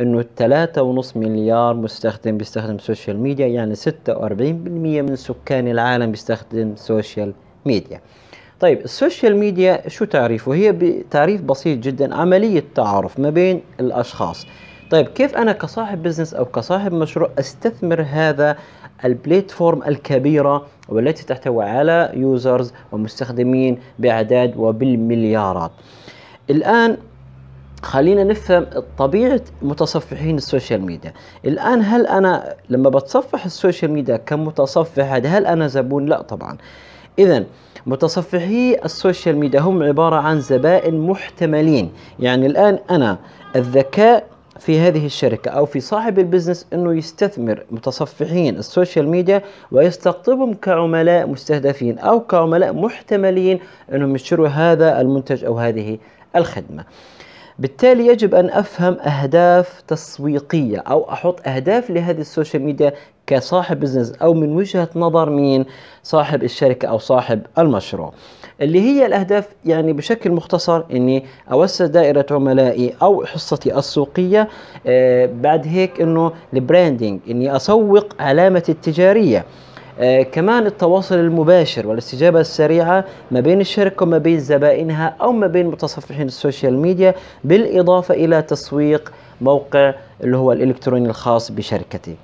انه 3.5 مليار مستخدم بيستخدم السوشيال ميديا يعني 46% من سكان العالم بيستخدم سوشيال ميديا طيب السوشيال ميديا شو تعريفه هي بتعريف بسيط جدا عملية تعارف ما بين الأشخاص طيب كيف أنا كصاحب بزنس أو كصاحب مشروع أستثمر هذا البلاتفورم الكبيرة والتي تحتوي على يوزرز ومستخدمين بأعداد وبالمليارات الآن خلينا نفهم طبيعة متصفحين السوشيال ميديا الآن هل أنا لما بتصفح السوشيال ميديا كمتصفح هذا هل أنا زبون لا طبعا إذا متصفحي السوشيال ميديا هم عبارة عن زبائن محتملين يعني الآن أنا الذكاء في هذه الشركة أو في صاحب البزنس أنه يستثمر متصفحين السوشيال ميديا ويستقطبهم كعملاء مستهدفين أو كعملاء محتملين أنهم يشتروا هذا المنتج أو هذه الخدمة بالتالي يجب أن أفهم أهداف تسويقية أو أحط أهداف لهذه السوشيال ميديا كصاحب بزنس أو من وجهة نظر مين صاحب الشركة أو صاحب المشروع اللي هي الأهداف يعني بشكل مختصر أني أوسع دائرة عملائي أو حصتي السوقية آه، بعد هيك أنه البراندينج أني أسوق علامتي التجارية آه، كمان التواصل المباشر والاستجابة السريعة ما بين الشركة وما بين زبائنها أو ما بين متصفحين السوشيال ميديا بالإضافة إلى تسويق موقع اللي هو الإلكتروني الخاص بشركتي